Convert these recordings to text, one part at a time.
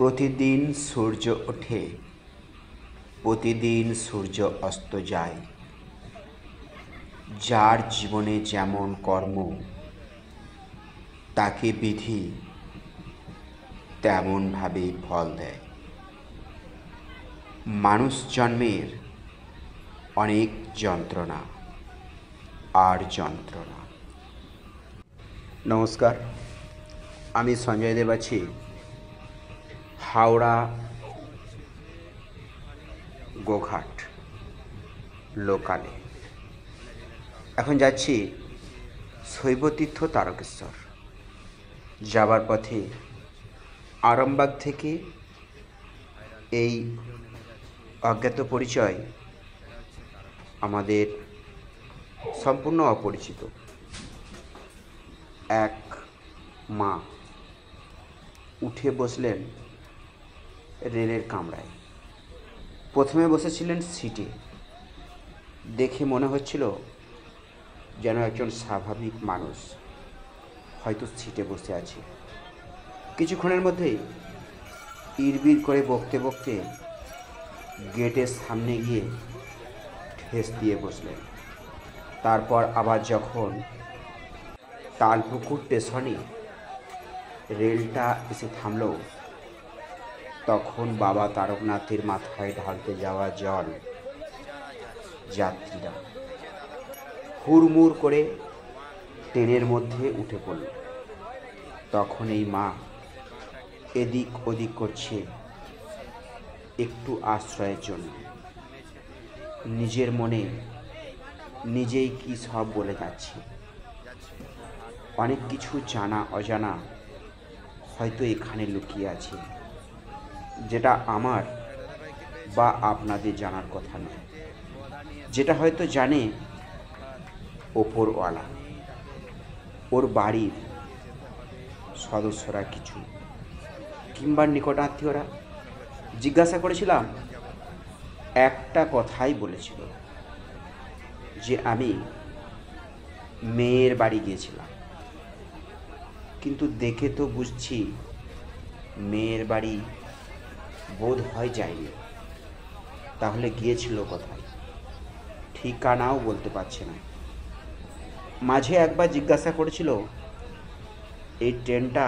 প্রতিদিন সূর্য ওঠে প্রতিদিন সূর্য অস্ত যায় যার জীবনে যেমন কর্ম তাকে বিধি তেমনভাবেই ফল দেয় মানুষ জন্মের অনেক যন্ত্রণা আর যন্ত্রণা নমস্কার আমি সঞ্জয় দেব আছি হাওড়া গোঘাট লোকালে এখন যাচ্ছি শৈবতীর্থ তারকেশ্বর যাবার পথে আরামবাগ থেকে এই অজ্ঞাত পরিচয় আমাদের সম্পূর্ণ অপরিচিত এক মা উঠে বসলেন রেলের কামরায় প্রথমে বসেছিলেন সিটে দেখে মনে হচ্ছিল যেন একজন স্বাভাবিক মানুষ হয়তো সিটে বসে আছে কিছুক্ষণের মধ্যেই ইরবির করে বকতে বকতে গেটের সামনে গিয়ে ঠেস দিয়ে বসলেন তারপর আবার যখন তালপুকুর স্টেশনে রেলটা এসে থামলো তখন বাবা তারকনাথের মাথায় ঢালতে যাওয়া জল যাত্রীরা হুড়মুড় করে ট্রেনের মধ্যে উঠে পড়ল তখন এই মা এদিক ওদিক করছে একটু আশ্রয়ের জন্য নিজের মনে নিজেই কি সব বলে যাচ্ছে অনেক কিছু জানা অজানা হয়তো এখানে লুকিয়ে আছে যেটা আমার বা আপনাদের জানার কথা নয় যেটা হয়তো জানে ওপরওয়ালা ওর বাড়ির সদস্যরা কিছু কিংবা নিকট আত্মীয়রা জিজ্ঞাসা করেছিলাম একটা কথাই বলেছিল যে আমি মেয়ের বাড়ি গিয়েছিলাম কিন্তু দেখে তো বুঝছি মেয়ের বাড়ি বোধ হয় যায়নি তাহলে গিয়েছিল কোথায় ঠিকানাও বলতে পারছে না মাঝে একবার জিজ্ঞাসা করেছিল এই ট্রেনটা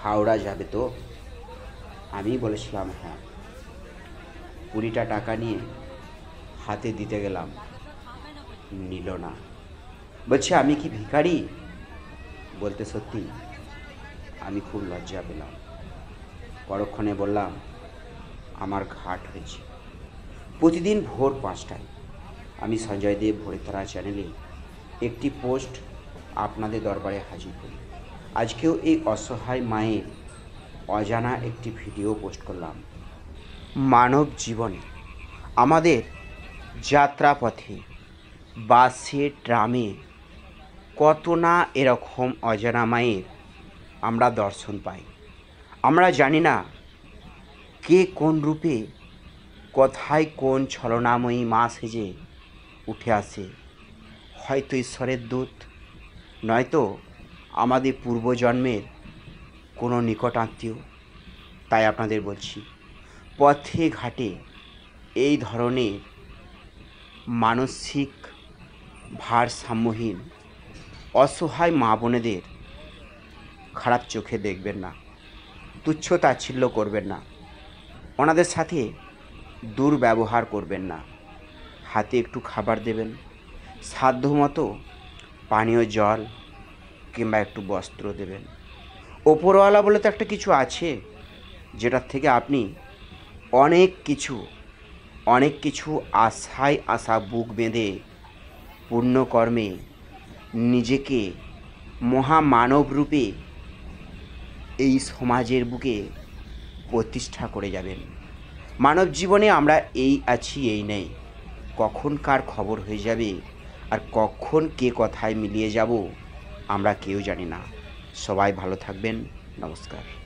হাওড়া যাবে তো আমি বলেছিলাম হ্যাঁ কুড়িটা টাকা নিয়ে হাতে দিতে গেলাম নিল না বলছে আমি কি ভিখারি বলতে সত্যি আমি খুব লজ্জা পেলাম পরক্ষণে বললাম আমার ঘাট হয়েছে প্রতিদিন ভোর পাঁচটায় আমি সঞ্জয় দেব ভোরেতারা চ্যানেলে একটি পোস্ট আপনাদের দরবারে হাজির করি আজকেও এই অসহায় মায়ের অজানা একটি ভিডিও পোস্ট করলাম মানব জীবনে আমাদের যাত্রাপথে বাসে ট্রামে কত না এরকম অজানা মায়ের আমরা দর্শন পাই আমরা জানি না কে কোন রূপে কথায় কোন ছলনাময়ী মা সেজে উঠে আসে হয়তো ঈশ্বরের দূত নয়তো আমাদের পূর্বজন্মের কোনো নিকট আত্মীয় তাই আপনাদের বলছি পথে ঘাটে এই ধরনের মানসিক ভারসাম্যহীন অসহায় মা বোনেদের খারাপ চোখে দেখবেন না তুচ্ছ তাচ্ছিল্য করবেন না ওনাদের সাথে দুর্ব্যবহার করবেন না হাতে একটু খাবার দেবেন সাধ্য মতো পানীয় জল কিংবা একটু বস্ত্র দেবেন ওপরওয়ালা বলে তো একটা কিছু আছে যেটার থেকে আপনি অনেক কিছু অনেক কিছু আশায় আশা বুক বেঁধে পূর্ণকর্মে নিজেকে মহামানব রূপে এই সমাজের বুকে প্রতিষ্ঠা করে যাবেন মানব জীবনে আমরা এই আছি এই নেই কখন কার খবর হয়ে যাবে আর কখন কে কথায় মিলিয়ে যাব আমরা কেউ জানি না সবাই ভালো থাকবেন নমস্কার